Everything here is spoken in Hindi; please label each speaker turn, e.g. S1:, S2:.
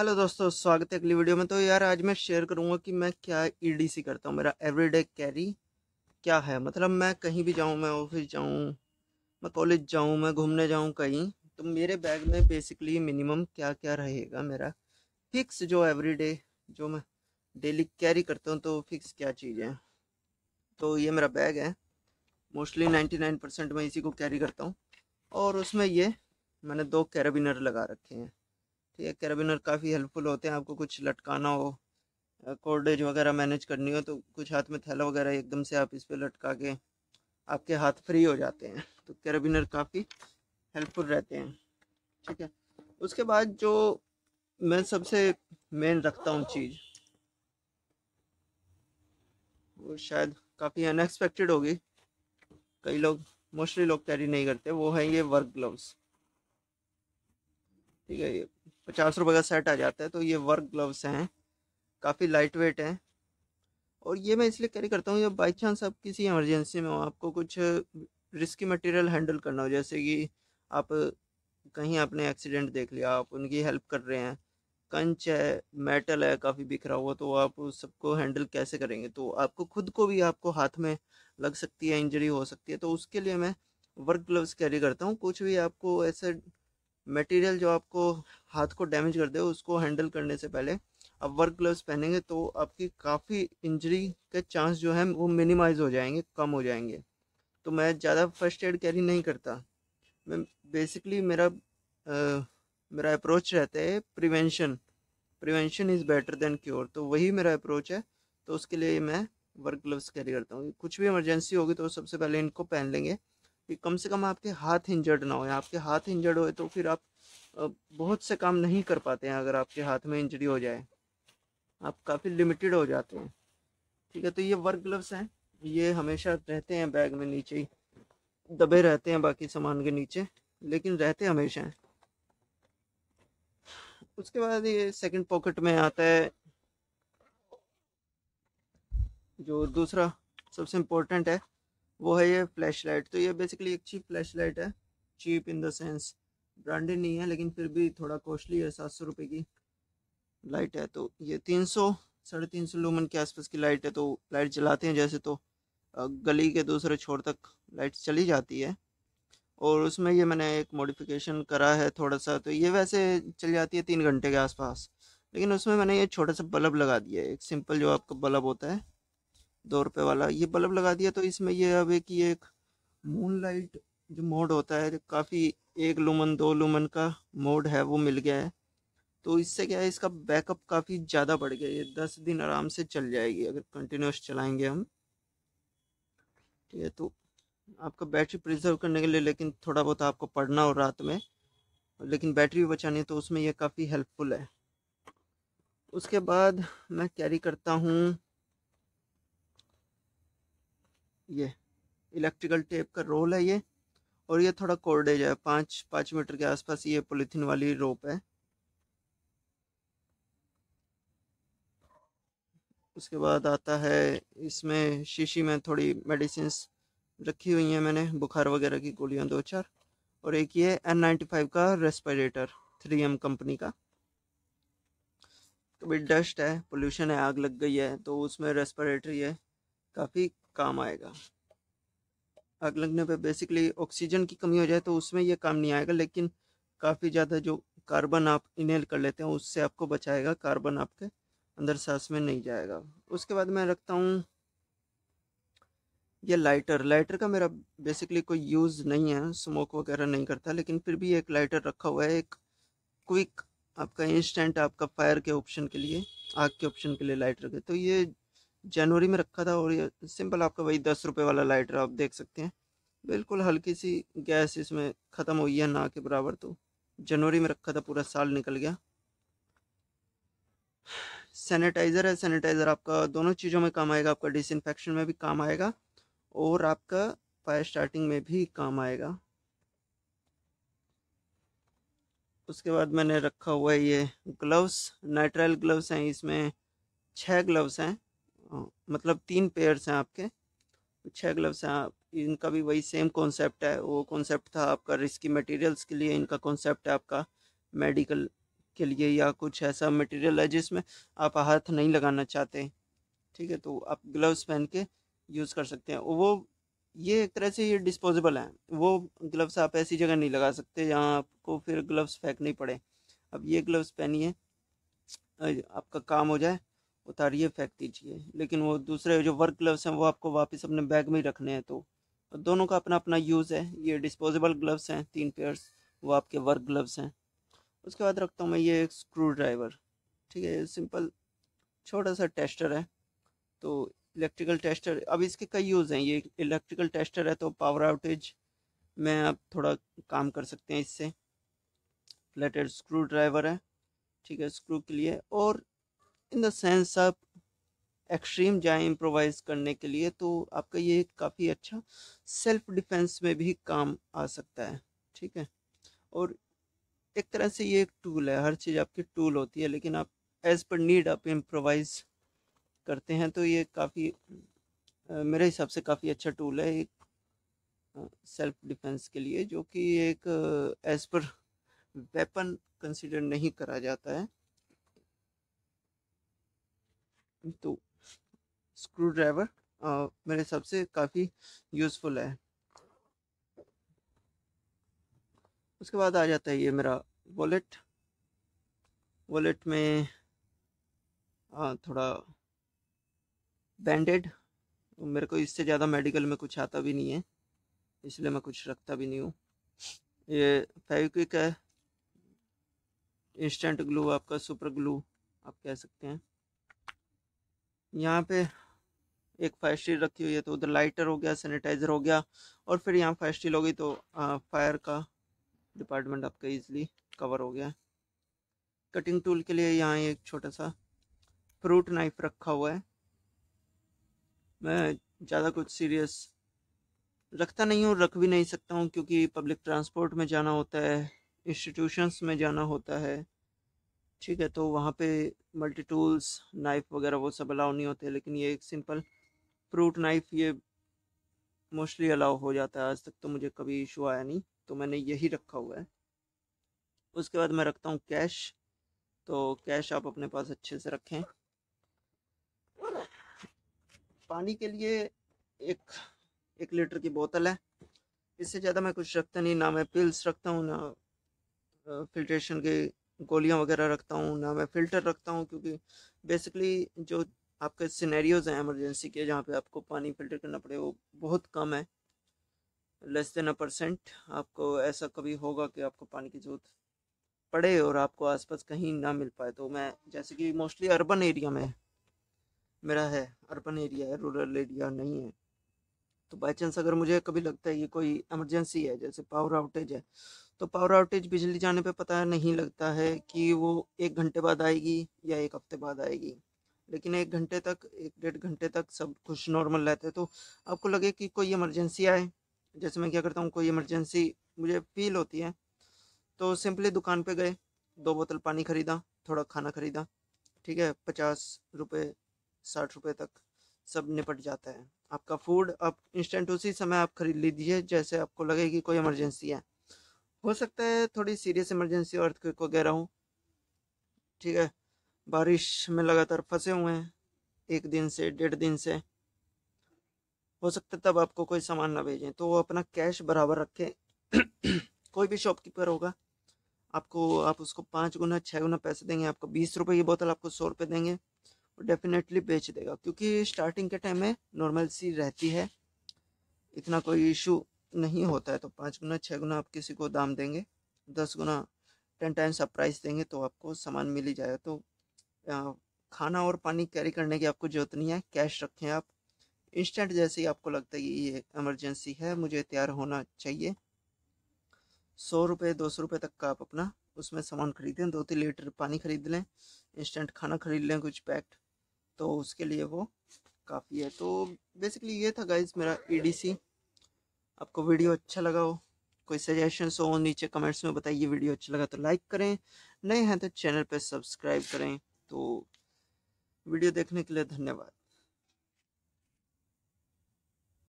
S1: हेलो दोस्तों स्वागत है अगली वीडियो में तो यार आज मैं शेयर करूंगा कि मैं क्या ईडीसी e करता हूँ मेरा एवरीडे कैरी क्या है मतलब मैं कहीं भी जाऊँ मैं ऑफिस जाऊँ मैं कॉलेज जाऊँ मैं घूमने जाऊँ कहीं तो मेरे बैग में बेसिकली मिनिमम क्या क्या रहेगा मेरा फिक्स जो एवरीडे जो मैं डेली कैरी करता हूँ तो फिक्स क्या चीज़ है तो ये मेरा बैग है मोस्टली नाइन्टी नाइन परसेंट मैं इसी को कैरी करता हूँ और उसमें ये मैंने दो कैरबिनर लगा रखे हैं ठीक है कैराबिनर काफ़ी हेल्पफुल होते हैं आपको कुछ लटकाना हो कोर्डेज वगैरह मैनेज करनी हो तो कुछ हाथ में थैला वगैरह एकदम से आप इस पर लटका के आपके हाथ फ्री हो जाते हैं तो कैराबिनर काफ़ी हेल्पफुल रहते हैं ठीक है उसके बाद जो मैं सबसे मेन रखता हूँ चीज़ वो शायद काफ़ी अनएक्सपेक्टेड होगी कई लोग मोस्टली लोग कैरी नहीं करते वो है ये वर्क ग्लव्स ठीक है ये पचास रुपए रुपये का सेट आ जाता है तो ये वर्क ग्लव्स हैं काफ़ी लाइट वेट हैं और ये मैं इसलिए कैरी करता हूँ जब बाई चांस आप किसी इमरजेंसी में हो आपको कुछ रिस्की मटेरियल हैंडल करना हो जैसे कि आप कहीं आपने एक्सीडेंट देख लिया आप उनकी हेल्प कर रहे हैं कंच है मेटल है काफ़ी बिखरा हुआ तो आप उस सबको हैंडल कैसे करेंगे तो आपको खुद को भी आपको हाथ में लग सकती है इंजरी हो सकती है तो उसके लिए मैं वर्क ग्लव्स कैरी करता हूँ कुछ भी आपको ऐसे मटेरियल जो आपको हाथ को डैमेज कर दे उसको हैंडल करने से पहले आप वर्क ग्लव्स पहनेंगे तो आपकी काफ़ी इंजरी के चांस जो है वो मिनिमाइज हो जाएंगे कम हो जाएंगे तो मैं ज़्यादा फर्स्ट एड कैरी नहीं करता मैं बेसिकली मेरा आ, मेरा अप्रोच रहता है prevention prevention is better than cure तो वही मेरा अप्रोच है तो उसके लिए मैं वर्क ग्लव्स कैरी करता हूँ कुछ भी इमरजेंसी होगी तो सबसे पहले इनको पहन लेंगे कि कम से कम आपके हाथ इंजर्ड ना हो आपके हाथ इंजर्ड होए तो फिर आप बहुत से काम नहीं कर पाते हैं अगर आपके हाथ में इंजरी हो जाए आप काफ़ी लिमिटेड हो जाते हैं ठीक है तो ये वर्क ग्लव्स हैं ये हमेशा रहते हैं बैग में नीचे ही दबे रहते हैं बाकी सामान के नीचे लेकिन रहते हमेशा हैं उसके बाद ये सेकंड पॉकेट में आता है जो दूसरा सबसे इम्पोर्टेंट है वो है ये फ्लैश लाइट तो ये बेसिकली एक चीप फ्लैश लाइट है चीप इन देंस ब्रांडेड नहीं है लेकिन फिर भी थोड़ा कॉस्टली है सात सौ की लाइट है तो ये तीन सौ साढ़े तीन सौ लूमन के आसपास की लाइट है तो लाइट जलाते हैं जैसे तो गली के दूसरे छोर तक लाइट चली जाती है और उसमें ये मैंने एक मॉडिफिकेशन करा है थोड़ा सा तो ये वैसे चल जाती है तीन घंटे के आसपास लेकिन उसमें मैंने ये छोटा सा बल्ब लगा दिया है एक सिंपल जो आपका बल्ब होता है दो रुपये वाला ये बल्ब लगा दिया तो इसमें ये अब एक कि एक मून लाइट जो मोड होता है काफ़ी एक लुमन दो लुमन का मोड है वो मिल गया है तो इससे क्या है इसका बैकअप काफ़ी ज़्यादा बढ़ गया ये दस दिन आराम से चल जाएगी अगर कंटिन्यूस चलाएंगे हम ठीक है तो आपका बैटरी प्रिजर्व करने के लिए लेकिन थोड़ा बहुत आपको पढ़ना हो रात में लेकिन बैटरी भी बचानी तो उसमें यह काफ़ी हेल्पफुल है उसके बाद मैं कैरी करता हूँ ये इलेक्ट्रिकल टेप का रोल है ये और ये थोड़ा कोर्डेज है पाँच पाँच मीटर के आसपास ये पोलिथीन वाली रोप है उसके बाद आता है इसमें शीशी में थोड़ी मेडिसिन रखी हुई हैं मैंने बुखार वगैरह की गोलियां दो चार और एक ये एन नाइन्टी फाइव का रेस्पिरेटर थ्री एम कंपनी का कभी डस्ट है पोल्यूशन है आग लग गई है तो उसमें रेस्पिरेटर ये काफ़ी काम आएगा आग लगने पे बेसिकली ऑक्सीजन की कमी हो जाए तो उसमें ये काम नहीं आएगा लेकिन काफ़ी ज़्यादा जो कार्बन आप इनहेल कर लेते हैं उससे आपको बचाएगा कार्बन आपके अंदर सांस में नहीं जाएगा उसके बाद मैं रखता हूँ ये लाइटर लाइटर का मेरा बेसिकली कोई यूज़ नहीं है स्मोक वगैरह नहीं करता लेकिन फिर भी एक लाइटर रखा हुआ है एक क्विक आपका इंस्टेंट आपका फायर के ऑप्शन के लिए आग के ऑप्शन के लिए लाइटर के तो ये जनवरी में रखा था और ये सिंपल आपका वही दस रुपये वाला लाइटर आप देख सकते हैं बिल्कुल हल्की सी गैस इसमें ख़त्म हुई है ना के बराबर तो जनवरी में रखा था पूरा साल निकल गया सैनिटाइज़र है सैनिटाइज़र आपका दोनों चीज़ों में काम आएगा आपका डिसइनफेक्शन में भी काम आएगा और आपका फायर स्टार्टिंग में भी काम आएगा उसके बाद मैंने रखा हुआ है ये ग्लव्स नाइट्राइल ग्लव्स हैं इसमें छः ग्लव्स हैं मतलब तीन पेयर्स हैं आपके छः ग्लव्स हैं आप इनका भी वही सेम कॉन्सेप्ट है वो कॉन्सेप्ट था आपका रिस्की मटेरियल्स के लिए इनका कॉन्सेप्ट है आपका मेडिकल के लिए या कुछ ऐसा मटेरियल है जिसमें आप हाथ नहीं लगाना चाहते ठीक है तो आप ग्लव्स पहन के यूज़ कर सकते हैं वो ये एक तरह से ये डिस्पोजेबल हैं वो ग्लव्स आप ऐसी जगह नहीं लगा सकते जहाँ आपको फिर ग्लव्स फेंकने पड़े अब ये ग्लव्स पहनिए आपका काम हो जाए उतारिए फेंक दीजिए लेकिन वो दूसरे जो वर्क ग्लव्स हैं वो आपको वापस अपने बैग में ही रखने हैं तो दोनों का अपना अपना यूज़ है ये डिस्पोजेबल ग्लव्स हैं तीन पेयर्स वो आपके वर्क ग्लव्स हैं उसके बाद रखता हूँ मैं ये एक स्क्रू ड्राइवर ठीक है सिंपल छोटा सा टेस्टर है तो इलेक्ट्रिकल टेस्टर अब इसके कई यूज़ हैं ये इलेक्ट्रिकल टेस्टर है तो पावर आउटेज में आप थोड़ा काम कर सकते हैं इससे फ्लैटेड स्क्रू ड्राइवर है ठीक है स्क्रू के लिए और इन द सेंस आप एक्सट्रीम जाए इम्प्रोवाइज़ करने के लिए तो आपका ये काफ़ी अच्छा सेल्फ डिफेंस में भी काम आ सकता है ठीक है और एक तरह से ये एक टूल है हर चीज़ आपकी टूल होती है लेकिन आप एज़ पर नीड आप इम्प्रोवाइज़ करते हैं तो ये काफ़ी मेरे हिसाब से काफ़ी अच्छा टूल है एक सेल्फ डिफेंस के लिए जो कि एक एज़ पर वेपन कंसिडर नहीं करा जाता है तो स्क्रू ड्राइवर मेरे हिसाब से काफ़ी यूज़फुल है उसके बाद आ जाता है ये मेरा वॉलेट वॉलेट में आ, थोड़ा बैंडेड मेरे को इससे ज़्यादा मेडिकल में कुछ आता भी नहीं है इसलिए मैं कुछ रखता भी नहीं हूँ ये फेविक्विक है इंस्टेंट ग्लू आपका सुपर ग्लू आप कह सकते हैं यहाँ पे एक फायर स्टील रखी हुई है तो उधर लाइटर हो गया सैनिटाइज़र हो गया और फिर यहाँ फायर स्टील हो गई तो फायर का डिपार्टमेंट आपका इजीली कवर हो गया कटिंग टूल के लिए यहाँ एक छोटा सा फ्रूट नाइफ रखा हुआ है मैं ज़्यादा कुछ सीरियस रखता नहीं हूँ रख भी नहीं सकता हूँ क्योंकि पब्लिक ट्रांसपोर्ट में जाना होता है इंस्टीट्यूशंस में जाना होता है ठीक है तो वहाँ पे मल्टी टूल्स नाइफ़ वगैरह वो सब अलाउ नहीं होते लेकिन ये एक सिंपल फ्रूट नाइफ़ ये मोस्टली अलाउ हो जाता है आज तक तो मुझे कभी इशू आया नहीं तो मैंने यही रखा हुआ है उसके बाद मैं रखता हूँ कैश तो कैश आप अपने पास अच्छे से रखें पानी के लिए एक एक लीटर की बोतल है इससे ज़्यादा मैं कुछ रखता नहीं ना मैं पिल्स रखता हूँ ना फिल्ट्रेशन के गोलियां वगैरह रखता हूँ ना मैं फ़िल्टर रखता हूँ क्योंकि बेसिकली जो आपके सिनेरियोज़ हैं एमरजेंसी के जहाँ पे आपको पानी फ़िल्टर करना पड़े वो बहुत कम है लेस देन अ परसेंट आपको ऐसा कभी होगा कि आपको पानी की ज़रूरत पड़े और आपको आसपास कहीं ना मिल पाए तो मैं जैसे कि मोस्टली अर्बन एरिया में मेरा है अर्बन एरिया है रूरल एरिया नहीं है तो बाई चांस अगर मुझे कभी लगता है ये कोई एमरजेंसी है जैसे पावर आउटेज है तो पावर आउटेज बिजली जाने पे पता नहीं लगता है कि वो एक घंटे बाद आएगी या एक हफ्ते बाद आएगी लेकिन एक घंटे तक एक डेढ़ घंटे तक सब कुछ नॉर्मल रहता है तो आपको लगे कि कोई इमरजेंसी आए जैसे मैं क्या करता हूँ कोई इमरजेंसी मुझे फील होती है तो सिंपली दुकान पे गए दो बोतल पानी ख़रीदा थोड़ा खाना ख़रीदा ठीक है पचास रुपये साठ रुपये तक सब निपट जाता है आपका फूड आप इंस्टेंट उसी समय आप खरीद लीजिए जैसे आपको लगे कि कोई इमरजेंसी है हो सकता है थोड़ी सीरियस इमरजेंसी को कह रहा हूँ ठीक है बारिश में लगातार फंसे हुए हैं एक दिन से डेढ़ दिन से हो सकता है तब आपको कोई सामान ना भेजें तो वो अपना कैश बराबर रखें कोई भी शॉपकीपर होगा आपको आप उसको पाँच गुना छः गुना पैसे देंगे आपको बीस रुपये की बोतल आपको सौ रुपये देंगे और डेफिनेटली बेच देगा क्योंकि स्टार्टिंग के टाइम में नॉर्मल सी रहती है इतना कोई इशू नहीं होता है तो पाँच गुना छः गुना आप किसी को दाम देंगे दस गुना टेन टाइम्स आप प्राइस देंगे तो आपको सामान मिल ही जाएगा तो खाना और पानी कैरी करने की आपको ज़रूरत नहीं है कैश रखें आप इंस्टेंट जैसे ही आपको लगता है कि ये इमरजेंसी है मुझे तैयार होना चाहिए सौ रुपये दो सौ रुपये तक का आप अपना उसमें सामान खरीदें दो तीन लीटर पानी खरीद लें इंस्टेंट खाना खरीद लें कुछ पैक्ड तो उसके लिए वो काफ़ी है तो बेसिकली ये था गाइज मेरा ईडीसी e आपको वीडियो अच्छा लगा हो कोई सजेशन हो नीचे कमेंट्स में बताइए वीडियो अच्छा लगा तो लाइक करें नए हैं तो चैनल पर सब्सक्राइब करें तो वीडियो देखने के लिए धन्यवाद